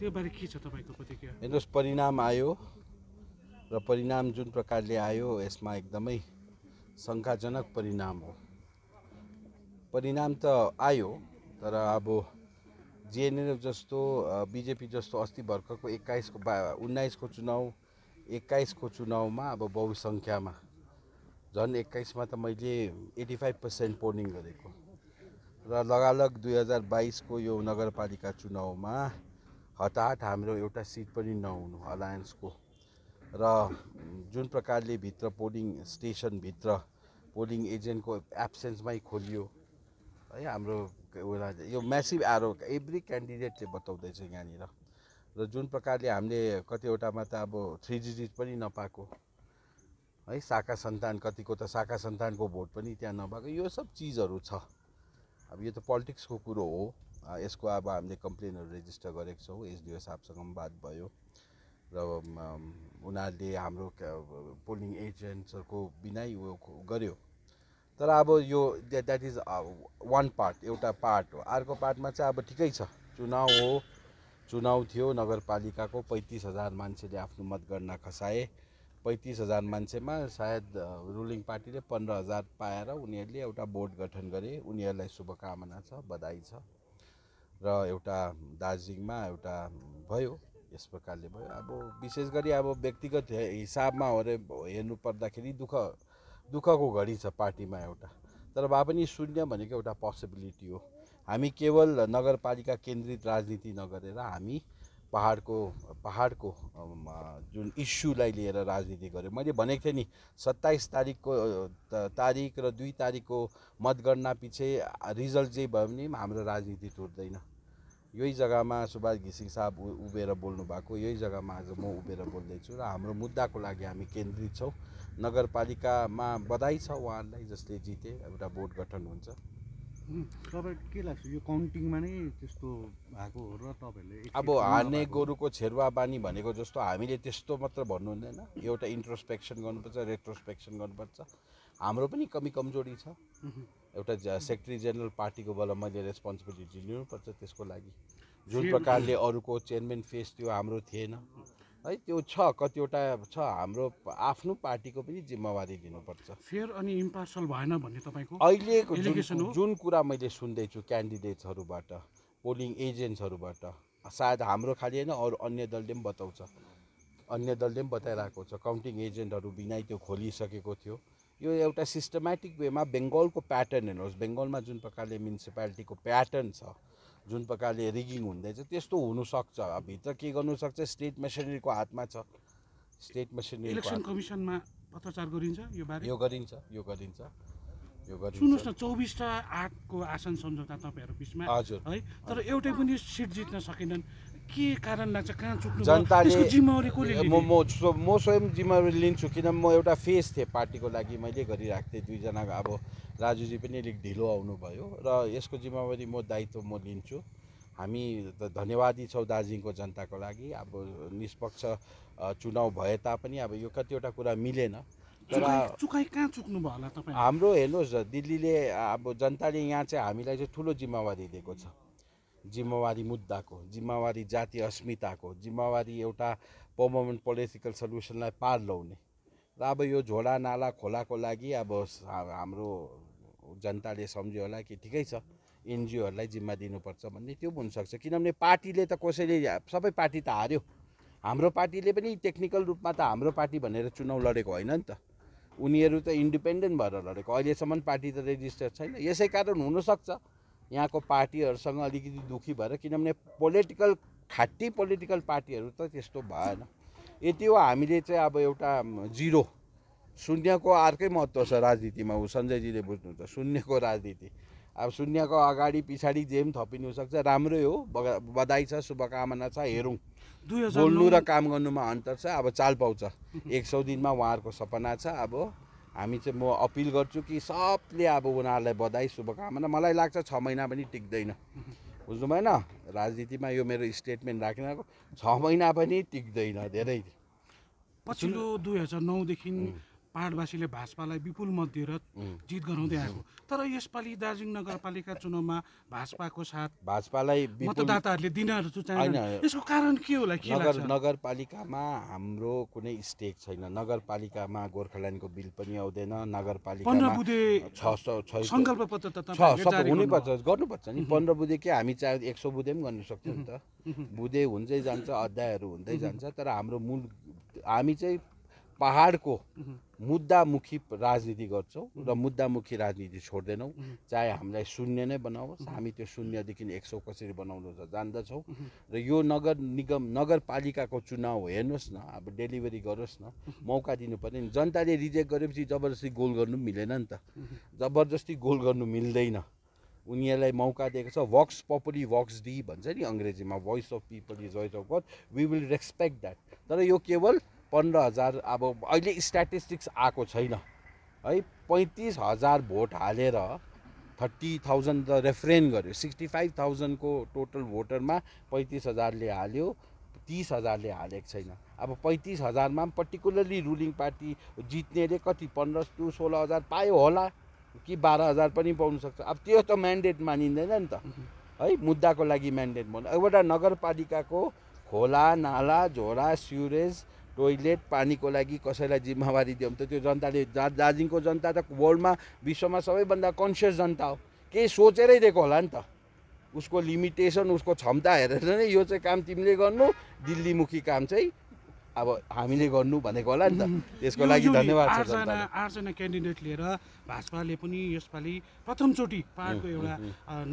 त्यो के छ तपाईँको प्रतिक्रिया हेर्नुहोस् परिणाम आयो र परिणाम जुन प्रकारले आयो यसमा एकदमै शङ्काजनक परिणाम हो परिणाम त आयो तर अब जिएनएलएफ जस्तो बिजेपी जस्तो अस्ति भर्खरको एक्काइसको बा उन्नाइसको चुनाउ एक्काइसको चुनाउमा अब बहुसङ्ख्यामा झन् एक्काइसमा त मैले एटी फाइभ पर्सेन्ट पोलिङ गरेको र लगालग दुई हजार बाइसको यो नगरपालिका चुनाउमा हतात हाम्रो एउटा सिट पनि नहुनु अलायन्सको र जुन प्रकारले भित्र पोलिङ स्टेसनभित्र पोलिङ एजेन्टको एब्सेन्समै खोलियो है हाम्रो यो म्यासिभ आरो एभ्री क्यान्डिडेटले बताउँदैछ यहाँनिर र जुन प्रकारले हामीले कतिवटामा त अब थ्री डिजिट पनि नपाएको है शाखा सन्तान कतिको त शाखा सन्तानको भोट पनि त्यहाँ नपाएको यो सब चिजहरू छ अब यो त पोलिटिक्सको कुरो हो यसको अब हामीले कम्प्लेनहरू रेजिस्टर गरेको छौँ एसडिओ साहबसँग पनि बात भयो र उनीहरूले हाम्रो पोलिङ एजेन्ट्सहरूको बिना उयो गर्यो तर अब यो द्याट इज वान पार्ट एउटा पार्ट हो अर्को पार्टमा चाहिँ अब ठिकै छ चुनाव हो चुनाव थियो नगरपालिकाको पैँतिस हजार मान्छेले आफ्नो मतगणना खसाए पैँतिस हजार मान्छेमा सायद रुलिङ पार्टीले पन्ध्र हजार पाएर उनीहरूले एउटा बोर्ड गठन गरे उनीहरूलाई शुभकामना छ बधाई छ र एउटा दार्जिलिङमा एउटा भयो यस प्रकारले भयो अब विशेष गरी अब व्यक्तिगत हिसाबमा हो हेर्नु पर्दाखेरि दुःख दुःखको घडी छ पार्टीमा एउटा तर भए पनि शून्य भनेको एउटा पोसिबिलिटी हो हामी केवल नगरपालिका केन्द्रित राजनीति नगरेर हामी पाहाडको पाहाडको जुन इस्युलाई लिएर राजनीति गऱ्यो मैले भनेको थिएँ नि सत्ताइस तारिकको तारिक र दुई तारिकको मतगणना पछि रिजल्ट जे भयो भने हाम्रो राजनीति टुट्दैन यही जग्गामा सुभाष घिसिङ साहब उभिएर बोल्नु भएको यही जग्गामा आज म उभिएर बोल्दैछु र हाम्रो मुद्दाको लागि हामी केन्द्रित छौँ नगरपालिकामा बधाई छ उहाँहरूलाई जसले जिते एउटा बोर्ड गठन हुन्छ तपाईँ के लाग्छ यो काउन्टिङमा नै त्यस्तो भएको हो र तपाईँहरूले अब हार्ने गोरुको छेरवा बानी भनेको जस्तो हामीले त्यस्तो मात्र भन्नु हुँदैन एउटा इन्ट्रोस्पेक्सन गर्नुपर्छ रेट्रोस्पेक्सन गर्नुपर्छ हाम्रो पनि कमी कमजोरी छ एउटा सेक्रेटरी जेनरल पार्टीको बेला मैले रेस्पोन्सिबिलिटी लिनुपर्छ त्यसको लागि जुन प्रकारले अरूको चेयरमेन फेस त्यो हाम्रो थिएन है त्यो छ कतिवटा छ हाम्रो आफ्नो पार्टीको पनि जिम्मेवारी लिनुपर्छ फेयर अनि इम्पार्सल भएन भन्ने तपाईँको अहिलेको जुन कुरा मैले सुन्दैछु क्यान्डिडेट्सहरूबाट पोलिङ एजेन्ट्सहरूबाट सायद हाम्रो खालि होइन अरू अन्य दलले पनि बताउँछ अन्य दलले पनि बताइरहेको छ काउन्टिङ एजेन्टहरू बिना त्यो खोलिसकेको थियो यो एउटा सिस्टमेटिक वेमा बेङ्गलको प्याटर्न हेर्नुहोस् बेङ्गलमा जुन प्रकारले म्युनिसिपालिटीको प्याटर्न छ जुन प्रकारले रिगिङ हुँदैछ त्यस्तो हुनुसक्छ भित्र के गर्नुसक्छ स्टेट मेसिनरीको हातमा छ स्टेट मेसिनरी कमिसनमा पत्रचार गरिन्छ यो बारे यो गरिन्छ यो गरिन्छ सुन्नुहोस् न चौबिसवटा आठको आसन सम्झौता तपाईँहरू बिचमा है तर एउटै पनि सिट जित्न सकेनन् के कारण लाग्छ कहाँ चुक्नु जनताले जिम्मेवारी म म स्वयं जिम्मेवारी लिन्छु किन म एउटा फेस थिएँ पार्टीको लागि मैले गरिरहेको थिएँ दुईजनाको अब राजुजी पनि अलिक ढिलो आउनुभयो र यसको जिम्मेवारी म दायित्व म लिन्छु हामी त धन्यवादी छौँ दार्जिलिङको जनताको लागि अब निष्पक्ष चुनाव भए तापनि अब यो कतिवटा कुरा मिलेन तर चुकाइ कहाँ चुक्नु भयो होला तपाईँ हाम्रो हेर्नुहोस् दिल्लीले अब जनताले यहाँ चाहिँ हामीलाई चाहिँ ठुलो जिम्मेवारी दिएको छ जिम्मेवारी मुद्दाको जिम्मेवारी जाति अस्मिताको जिम्मेवारी एउटा पर्मानेन्ट पोलिटिकल सल्युसनलाई पार लाउने र अब यो झोडा नाला खोलाको लागि अब हाम्रो जनताले सम्झ्यो होला कि ठिकै छ एनजिओहरूलाई जिम्मा दिनुपर्छ भन्ने त्यो हुनसक्छ किनभने पार्टीले त कसैले सबै पार्टी त हार्यो हाम्रो पार्टीले पनि टेक्निकल रूपमा त हाम्रो पार्टी भनेर चुनाउ लडेको होइन नि त उनीहरू त इन्डिपेन्डेन्ट भएर लडेको अहिलेसम्म पार्टी त रेजिस्टर छैन यसै कारण हुनसक्छ यहाँको पार्टीहरूसँग अलिकति दुःखी भएर किनभने पोलिटिकल खाटी पोलिटिकल पार्टीहरू त त्यस्तो भएन यति हो हामीले चाहिँ अब एउटा जिरो शून्यको अर्कै महत्त्व छ राजनीतिमा ऊ सञ्जयजीले बुझ्नुहुन्छ शून्यको राजनीति अब शून्यको अगाडि पछाडि जे पनि थपिनु सक्छ राम्रै हो बधाई छ शुभकामना छ हेरौँ बोल्नु र काम गर्नुमा अन्तर छ अब चाल पाउँछ एक सौ दिनमा उहाँहरूको सपना छ अब हामी चाहिँ म अपिल गर्छु कि सबले अब उनीहरूलाई बधाई शुभकामना मलाई लाग्छ छ महिना पनि टिक्दैन बुझ्नु भएन राजनीतिमा यो मेरो स्टेटमेन्ट राखिरहेको छ महिना पनि टिक्दैन धेरै पछिल्लो दुई हजार नौदेखि पाहाडवासीले भाजपालाई विपुल मत दिएर जित गराउँदै आएको तर यसपालि दार्जिलिङ नगरपालिका चुनावमा भाजपाको साथ भाजपालाई मतदाताहरूले दिन यसको कारण के होला के नगर नगरपालिकामा हाम्रो कुनै स्टेक छैन नगरपालिकामा गोर्खाल्यान्डको बिल पनि आउँदैन नगरपालिकामा छ सौ सङ्कल्प पत्र त हुनैपर्छ गर्नुपर्छ नि पन्ध्र बुधे के हामी चाहे एक सौ बुधे पनि गर्न सक्छौँ नि त बुधे हुन्छै जान्छ अध्यायहरू हुँदै जान्छ तर हाम्रो मूल हामी चाहिँ पहाडको मुद्दामुखी राजनीति गर्छौँ र मुद्दामुखी राजनीति छोड्दैनौँ चाहे हामीलाई शून्य नै बनाओस् हामी त्यो शून्यदेखि एक सौ कसरी बनाउनु जान्दछौँ र यो नगर निगम नगरपालिकाको चुनाव हेर्नुहोस् न अब डेलिभरी गरोस् न मौका दिनु दिनुपर्ने जनताले रिजेक्ट गरेपछि जबरजस्ती गोल गर्नु मिलेन नि त जबरजस्ती गोल गर्नु मिल्दैन उनीहरूलाई मौका दिएको छ वक्स पपुली वक्स डी भन्छ नि अङ्ग्रेजीमा voice of people is voice of God we will respect that तर यो केवल पन्ध्र हजार अब अहिले स्ट्याटिस्टिक्स आएको छैन है पैँतिस हजार भोट हालेर थर्टी थाउजन्ड त रेफरेन गर्यो सिक्सटी फाइभ थाउजन्डको टोटल भोटरमा पैँतिस हजारले हाल्यो तिस हजारले हालेको छैन अब पैँतिस हजारमा पनि पर्टिकुलरली रुलिङ पार्टी जित्नेले कति पन्ध्र टु सोह्र हजार पायो होला कि बाह्र हजार पनि सक्छ अब त्यो त म्यान्डेट मानिँदैन नि त है मुद्दाको लागि म्यान्डेट भन्नु एउटा नगरपालिकाको खोला नाला झोडा सिउरेज टोइलेट पानीको लागि कसैलाई जिम्मेवारी दियौँ त त्यो जनताले जा दार्जिलिङको जनता त वर्ल्डमा विश्वमा सबैभन्दा कन्सियस जनता हो केही सोचेरै दिएको होला नि त उसको लिमिटेसन उसको क्षमता हेरेर नै यो चाहिँ काम तिमीले गर्नु दिल्लीमुखी काम चाहिँ अब हामीले गर्नु भनेको होला नि त त्यसको लागि धन्यवाद आठजना आठजना क्यान्डिडेट लिएर भाजपाले पनि यसपालि प्रथमचोटि पाहाडको एउटा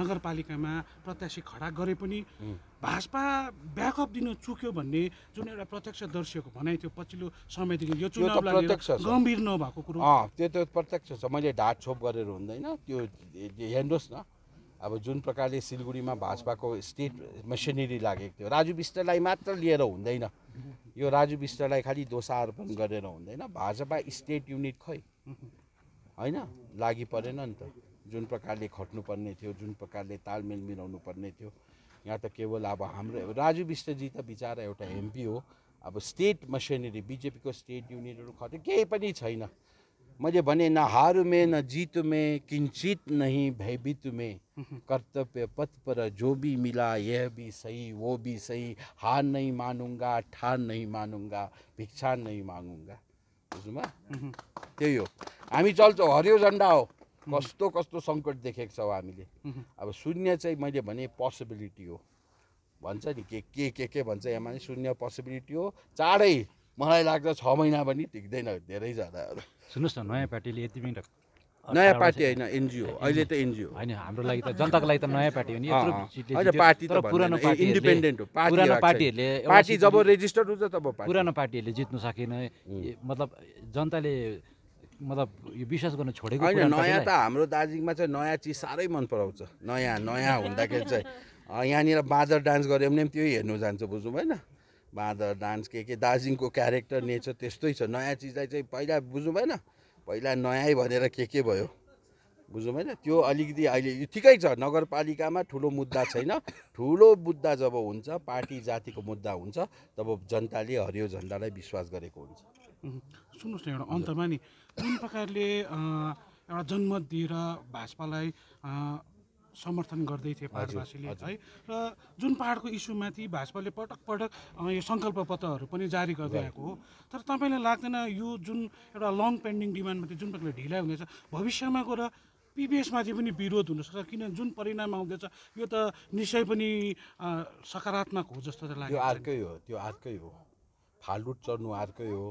नगरपालिकामा प्रत्याशी खडा गरे पनि भाजपा ब्याकअप दिन चुक्यो भन्ने जुन एउटा प्रत्यक्ष प्रत्यक्षदर्शीको भनाइ थियो पछिल्लो समयदेखि यो प्रत्यक्ष गम्भीर नभएको कुरो त्यो त प्रत्यक्ष छ मैले छोप गरेर हुँदैन त्यो हेर्नुहोस् न अब जुन प्रकारले सिलगढीमा भाजपाको स्टेट मेसिनेरी लागेको थियो राजु विष्टलाई मात्र लिएर हुँदैन यो राजु विष्टलाई खालि दोषारोपण गरेर हुँदैन भाजपा स्टेट युनिट खै होइन लागि परेन नि त जुन प्रकारले खट्नुपर्ने थियो जुन प्रकारले तालमेल मिलाउनु पर्ने थियो यहाँ त केवल अब हाम्रो राजु विष्टजी त बिचरा एउटा एमपी हो अब स्टेट मसेनरी बिजेपीको स्टेट युनिटहरू खट्यो केही पनि छैन मैले भने न हारुमे न जितुमे किन्चित नै भयभीतुमे कर्तव्य पथ पर जो भी मिला यह भी सही वो भी सही हार नहीं मानुंगा ठार नहीं मानुंगा भिक्षा नहीं मागुङ्गा बुझ्नुभयो त्यही हो हामी चल्छौँ हरियो झन्डा हो कस्तो कस्तो सङ्कट देखेको छौँ हामीले अब शून्य चाहिँ मैले भने पोसिबिलिटी हो भन्छ नि के के के के भन्छ यहाँ माने शून्य पोसिबिलिटी हो चाँडै मलाई लाग्छ छ महिना पनि टिक्दैन धेरै जग्गाहरू सुन्नुहोस् न नयाँ पार्टीले यति मिनट नयाँ पार्टी होइन एनजिओ अहिले त एनजिओ होइन हाम्रो लागि त जनताको लागि त नयाँ पार्टी हो नि पार्टी पुरानो इन्डिपेन्डेन्ट हो पुरानो पार्टीहरूले पार्टी जब रेजिस्टर्ड हुन्छ तब पुरानो पार्टीहरूले जित्नु सकेन मतलब जनताले मतलब यो विश्वास गर्न छोडेको होइन नयाँ त हाम्रो दार्जिलिङमा चाहिँ नयाँ चिज साह्रै मन पराउँछ नयाँ नयाँ हुँदाखेरि चाहिँ यहाँनिर बाँदर डान्स गऱ्यो भने पनि त्यही हेर्नु जान्छ बुझ्नु भएन बाँदर डान्स के के दार्जिलिङको क्यारेक्टर नेचर त्यस्तै छ नयाँ चिजलाई चाहिँ पहिला बुझ्नु भएन पहिला नयाँ भनेर के के भयो बुझ्नु भएन त्यो अलिकति अहिले यो ठिकै छ नगरपालिकामा ठुलो मुद्दा छैन ठुलो मुद्दा जब हुन्छ पार्टी जातिको मुद्दा हुन्छ तब जनताले हरियो झन्डालाई विश्वास गरेको हुन्छ सुन्नुहोस् न एउटा अन्तमा नि जुन प्रकारले एउटा जन्म दिएर भाजपालाई समर्थन गर्दै थिए पहाडवासीले है र जुन पहाडको इस्युमाथि भाजपाले पटक पटक यो सङ्कल्प पत्रहरू पनि जारी गर्दै आएको हो तर तपाईँलाई लाग्दैन यो जुन एउटा लङ पेन्डिङ डिमान्डमाथि जुन प्रकारले ढिलाइ हुँदैछ भविष्यमा गएर पिबिएसमाथि पनि विरोध हुनसक्छ किन जुन परिणाम आउँदैछ यो त निश्चय पनि सकारात्मक हो जस्तो त लाग्यो अर्कै हो त्यो अर्कै हो फालुट चढ्नु अर्कै हो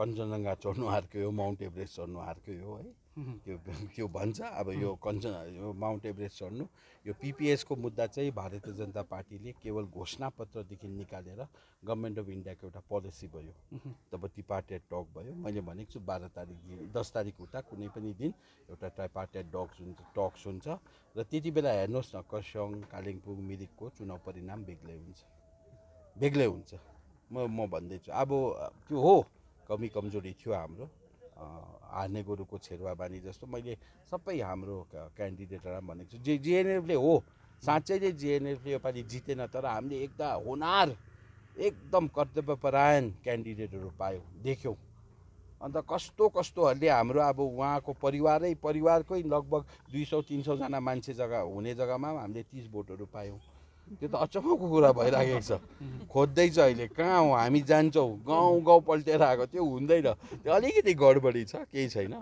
कञ्चनजङ्घा चढ्नु अर्कै हो माउन्ट एभरेस्ट चढ्नु अर्कै हो है त्यो त्यो भन्छ अब यो कञ्चन यो माउन्ट एभरेस्ट चढ्नु यो पिपिएसको मुद्दा चाहिँ भारतीय जनता पार्टीले केवल घोषणापत्रदेखि निकालेर गभर्मेन्ट अफ इन्डियाको एउटा पोलिसी भयो तब ती पार्टी टक भयो मैले भनेको छु बाह्र तारिकदेखि दस तारिक उता कुनै पनि दिन एउटा ट्राइपार्टेड डक जुन टक्स हुन्छ र त्यति बेला हेर्नुहोस् न कर्स्याङ कालिम्पोङ मिरिकको चुनाव परिणाम बेग्लै हुन्छ बेग्लै हुन्छ म म भन्दैछु अब त्यो हो कमी कमजोरी थियो हाम्रो हार्ने गोरुको छेरवा बानी जस्तो मैले सबै हाम्रो क्यान्डिडेटहरूलाई भनेको छु जे जिएनएफले हो साँच्चै नै जिएनएफले योपालि जितेन तर हामीले एकदम होनार एकदम कर्तव्यपरायण क्यान्डिडेटहरू पायौँ देख्यौँ अन्त कस्तो कस्तोहरूले हाम्रो अब उहाँको परिवारै परिवारकै लगभग दुई सौ तिन सौजना मान्छे जग्गा हुने जग्गामा हामीले तिस भोटहरू पायौँ त्यो त अचम्मको कुरा भइराखेको छ खोज्दैछ अहिले कहाँ हो हामी जान्छौँ गाउँ गाउँ पल्टेर आएको त्यो हुँदैन त्यो अलिकति गडबडी छ केही छैन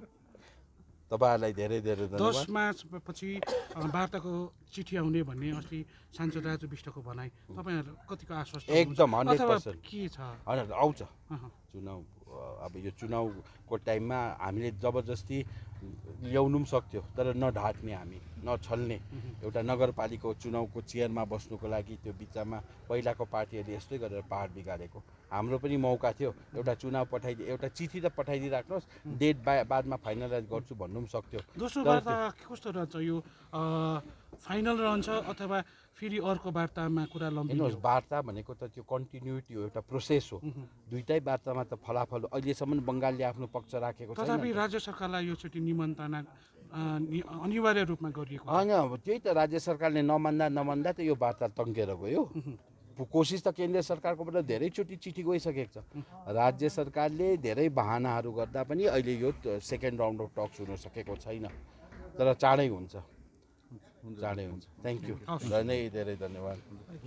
तपाईँहरूलाई धेरै धेरै दस पछि वार्ताको चिठी आउने भन्ने अस्ति सांसद राजु विष्टको भनाइ तपाईँहरू कतिको आश्वस्त एकदम हन्ड्रेड पर्सेन्ट के छ हजुर आउँछ चुनाउ अब यो चुनाउको टाइममा हामीले जबरजस्ती ल्याउनु पनि सक्थ्यो तर नढाट्ने हामी नछल्ने एउटा नगरपालिकाको चुनाउको चेयरमा बस्नुको लागि त्यो बिचमा पहिलाको पार्टीहरूले यस्तै गरेर पाहाड बिगारेको हाम्रो पनि मौका थियो एउटा चुनाव पठाइदि एउटा चिठी त पठाइदिई राख्नुहोस् डेट बा बादमा फाइनलाइज गर्छु भन्नु पनि सक्थ्यो दोस्रो वार्ता कस्तो रहन्छ यो फाइनल रहन्छ अथवा फेरि अर्को वार्तामा कुरा लगाउनुहोस् वार्ता भनेको त त्यो कन्टिन्युटी हो एउटा प्रोसेस हो दुइटै वार्तामा त फलाफल अहिलेसम्म बङ्गालले आफ्नो पक्ष राखेको छ राज्य सरकारलाई योचोटि निमन्त्रणा अनिवार्य रूपमा गरिएको होइन अब त्यही त राज्य सरकारले नमान्दा नमान्दा त यो वार्ता तङ्केर गयो कोसिस त केन्द्र सरकारकोबाट धेरैचोटि चिठी गइसकेको छ राज्य सरकारले धेरै बहानाहरू गर्दा पनि अहिले यो सेकेन्ड राउन्ड अफ टक्स हुन सकेको छैन तर चाँडै हुन्छ चाँडै हुन्छ थ्याङ्क यू धेरै धेरै धन्यवाद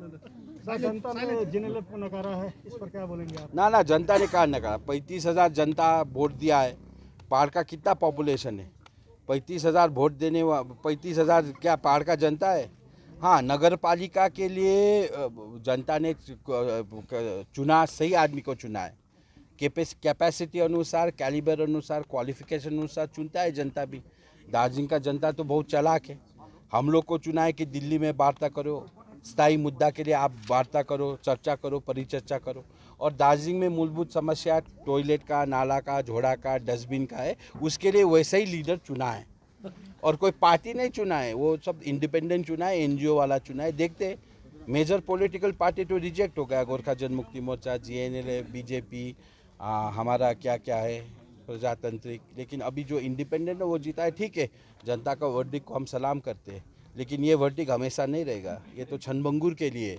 जनता ने ना ना जनता ने कहा नकारा पैंतीस हज़ार जनता वोट दिया है पहाड़ का कितना पॉपुलेशन है पैंतीस हज़ार वोट देने पैंतीस हज़ार क्या पहाड़ का जनता है हाँ नगर पालिका के लिए जनता ने चुना सही आदमी को चुना है कैपेसिटी अनुसार कैलिबर अनुसार क्वालिफिकेशन अनुसार चुनता है जनता भी दार्जिलिंग का जनता तो बहुत चलाक है हम लोग को चुना है कि दिल्ली में वार्ता करो स्थायी मुद्दा के लिए आप वार्ता करो चर्चा करो परिचर्चा करो और दार्जिलिंग में मूलभूत समस्या टॉयलेट का नाला का झोड़ा का डस्टबिन का है उसके लिए वैसे ही लीडर चुना है और कोई पार्टी नहीं चुना है वो सब इंडिपेंडेंट चुना है एनजीओ वाला चुना है देखते हैं मेजर पॉलिटिकल पार्टी तो रिजेक्ट हो गया गोरखा जनमुक्ति मोर्चा जीएनएलए बीजेपी आ, हमारा क्या क्या है प्रजातंत्रिक लेकिन अभी जो इंडिपेंडेंट है वो जीता है ठीक है जनता का वर्डिक को हम सलाम करते हैं लेकिन ये वर्टिक हमेशा नहीं रहेगा ये तो छनभंगुर के लिए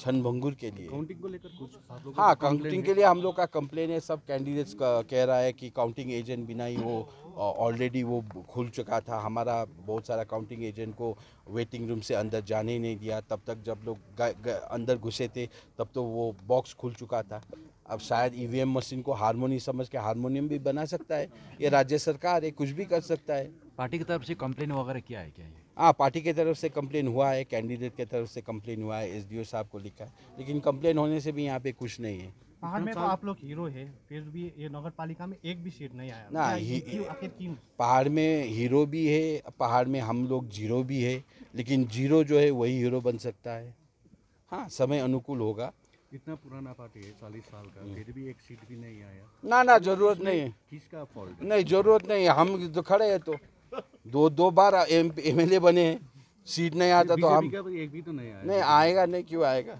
छन भंगुर के लिए काउंटिंग को लेकर कुछ हाँ काउंटिंग के लिए हम लोग का कंप्लेन है सब कैंडिडेट्स कह रहा है कि काउंटिंग एजेंट बिना ही वो ऑलरेडी वो खुल चुका था हमारा बहुत सारा काउंटिंग एजेंट को वेटिंग रूम से अंदर जाने नहीं दिया तब तक जब लोग अंदर घुसे थे तब तो वो बॉक्स खुल चुका था अब शायद ई e मशीन को हारमोनी समझ के हारमोनियम भी बना सकता है ये राज्य सरकार है कुछ भी कर सकता है पार्टी की तरफ से कंप्लेन वगैरह किया है क्या हाँ पार्टी की तरफ से कंप्लेन हुआ है कैंडिडेट के तरफ से कंप्लेन हुआ है एसडीओ साहब को लिखा है लेकिन कंप्लेन होने से भी यहाँ पे कुछ नहीं है पहाड़ में तो आप लोग हीरो है फिर भी ये नगर पालिका में एक भी सीट नहीं आया ना ही, आखिर क्यों पहाड़ में हीरो भी है पहाड़ में हम लोग जीरो भी है लेकिन जीरो जो है वही हीरो बन सकता है हाँ समय अनुकूल होगा इतना पुराना पार्टी है चालीस साल का फिर भी एक सीट भी नहीं आया ना ना जरूरत नहीं है किसका फॉल्ट नहीं जरूरत नहीं है हम तो खड़े है तो दो दो बार एम एल बने सीट नहीं आता तो हम एक भी तो नहीं आएगा नहीं आएगा नहीं क्यों आएगा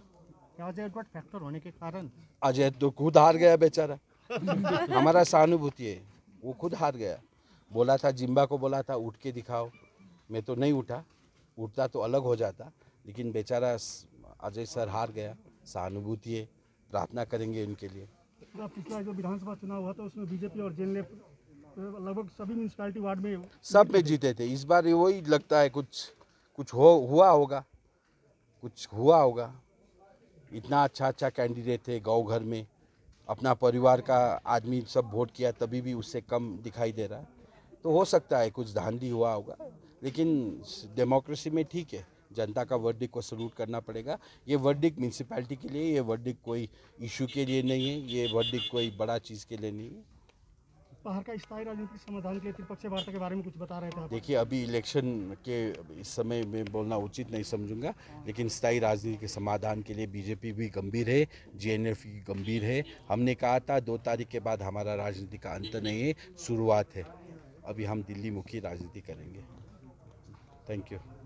अजय फैक्टर होने के कारण अजय तो खुद हार गया बेचारा हमारा सहानुभूति है वो खुद हार गया बोला था जिम्बा को बोला था उठ के दिखाओ मैं तो नहीं उठा उठता तो अलग हो जाता लेकिन बेचारा अजय सर हार गया सहानुभूति है प्रार्थना करेंगे उनके लिए पिछला जो विधानसभा चुनाव हुआ था उसमें बीजेपी और जेएनएफ लगभग सभी म्यूनसिपैलिटी वार्ड में सब में जीते थे इस बार वही लगता है कुछ कुछ हो हुआ होगा कुछ हुआ होगा इतना अच्छा अच्छा कैंडिडेट थे गाँव घर में अपना परिवार का आदमी सब वोट किया तभी भी उससे कम दिखाई दे रहा है तो हो सकता है कुछ धांधली हुआ होगा लेकिन डेमोक्रेसी में ठीक है जनता का वर्डिक को सलूट करना पड़ेगा ये वर्डिक म्यूनसिपैलिटी के लिए ये वर्डिक कोई इशू के लिए नहीं है ये वर्डिक कोई बड़ा चीज़ के लिए नहीं है बाहर का स्थायी राजनीतिक समाधान के लिए त्रिपक्षीय वार्ता के बारे में कुछ बता रहे थे देखिए अभी इलेक्शन के इस समय में बोलना उचित नहीं समझूंगा लेकिन स्थायी राजनीति के समाधान के लिए बीजेपी भी गंभीर है जीएनएफ भी गंभीर है हमने कहा था दो तारीख के बाद हमारा राजनीति का अंत नहीं है शुरुआत है अभी हम दिल्ली मुखी राजनीति करेंगे थैंक यू